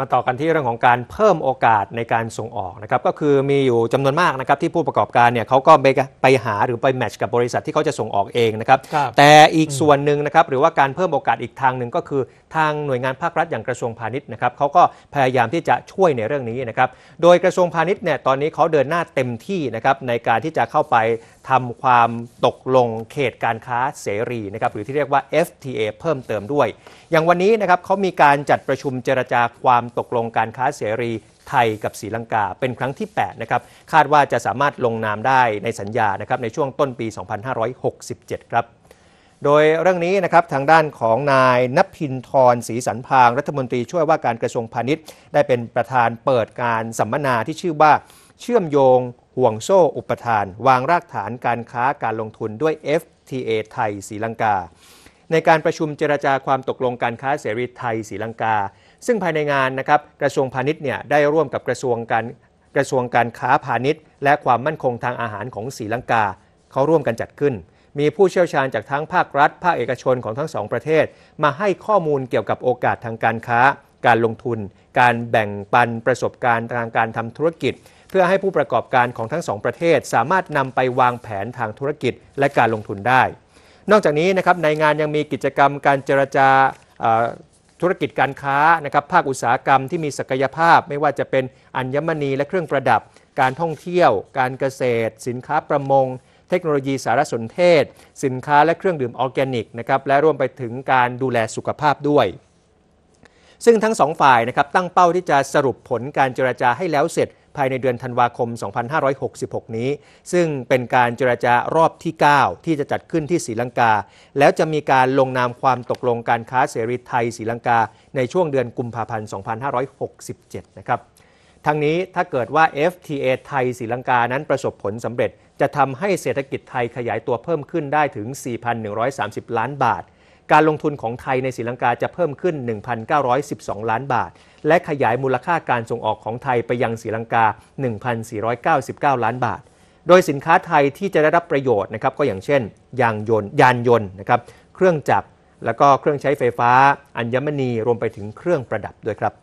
มาต่อกันที่เรื่องของการเพิ่มโอกาสในการส่งออกนะครับก็คือมีอยู่จำนวนมากนะครับที่ผู้ประกอบการเนี่ยเขาก็ไปไปหาหรือไปแมทช์กับบริษัทที่เขาจะส่งออกเองนะครับแต่อีกส่วนหนึ่งนะครับหรือว่าการเพิ่มโอกาสอีกทางหนึ่งก็คือทางหน่วยงานภาครัฐอย่างกระทรวงพาณิชย์นะครับเขาก็พยายามที่จะช่วยในเรื่องนี้นะครับโดยกระทรวงพาณิชย์เนี่ยตอนนี้เขาเดินหน้าเต็มที่นะครับในการที่จะเข้าไปทำความตกลงเขตการค้าเสรีนะครับหรือที่เรียกว่า FTA เพิ่มเติมด้วย อย่างวันนี้นะครับเขามีการจัดประชุมเจรจาความตกลงการค้าเสรีไทยกับศรีลังกา เป็นครั้งที่ 8 นะครับ คาดว่าจะสามารถลงนามได้ในสัญญานะครับในช่วงต้นปี 2567 ครับ โดยเรื่องนี้นะครับทางด้านของนายนพินทรศรีสันพางรัฐมนตรีช่วยว่าการกระทรวงพาณิชย์ได้เป็นประธานเปิดการสัมมนาที่ชื่อว่าเชื่อมโยงห่วงโซ่อุปทานวางรากฐานการค้าการลงทุนด้วย FTA ไทยศรีลังกา ในการประชุมเจรจาความตกลงการค้าเสรีไทยศรีลังกา ซึ่งภายในงานนะครับกระทรวงพาณิชย์เนี่ยได้ร่วมกับกระทรวงการกระทรวงการค้าพาณิชย์ และความมั่นคงทางอาหารของศรีลังกาเขาร่วมกันจัดขึ้น มีผู้เชี่ยวชาญจากทั้งภาครัฐภาคเอกชนของทั้งสองประเทศ มาให้ข้อมูลเกี่ยวกับโอกาสทางการค้าการลงทุน การแบ่งปันประสบการณ์ทางการทำธุรกิจ เพื่อให้ผู้ประกอบการของทั้งสองประเทศ สามารถนำไปวางแผนทางธุรกิจและการลงทุนได้ นอกจากนี้นะครับในงานยังมีกิจกรรมการเจรจาธุรกิจการค้านะครับภาคอุตสาหกรรมที่มีศักยภาพ ไม่ว่าจะเป็นอัญมณีและเครื่องประดับ การท่องเที่ยวการเกษตร สินค้าประมงเทคโนโลยีสารสนเทศ สินค้าและเครื่องดื่มออร์แกนิกนะครับและรวมไปถึงการดูแลสุขภาพด้วยซึ่งทั้งสองฝ่ายนะครับตั้งเป้าที่จะสรุปผลการเจราจาให้แล้วเสร็จภายในเดือนธันวาคม 2566 นี้ ซึ่งเป็นการเจราจารอบที่ 9 ที่จะจัดขึ้นที่ศรีลังกา แล้วจะมีการลงนามความตกลงการค้าเสรีไทยศรีลังกา ในช่วงเดือนกุมภาพันธ์ 2567 นะครับทั้งนี้ถ้าเกิดว่า FTA ไทยศรีลังกานั้นประสบผลสำเร็จ จะทำให้เศรษฐกิจไทยขยายตัวเพิ่มขึ้นได้ถึง 4,130 ล้านบาทการลงทุนของไทยในศรีลังกาจะเพิ่มขึ้น 1,912 ล้านบาท และขยายมูลค่าการส่งออกของไทยไปยังศรีลังกา 1,499 ล้านบาท โดยสินค้าไทยที่จะได้รับประโยชน์นะครับก็อย่างเช่นยางยนต์ยานยนต์นะครับเครื่องจักรแล้วก็เครื่องใช้ไฟฟ้าอัญมณีรวมไปถึงเครื่องประดับด้วยครับ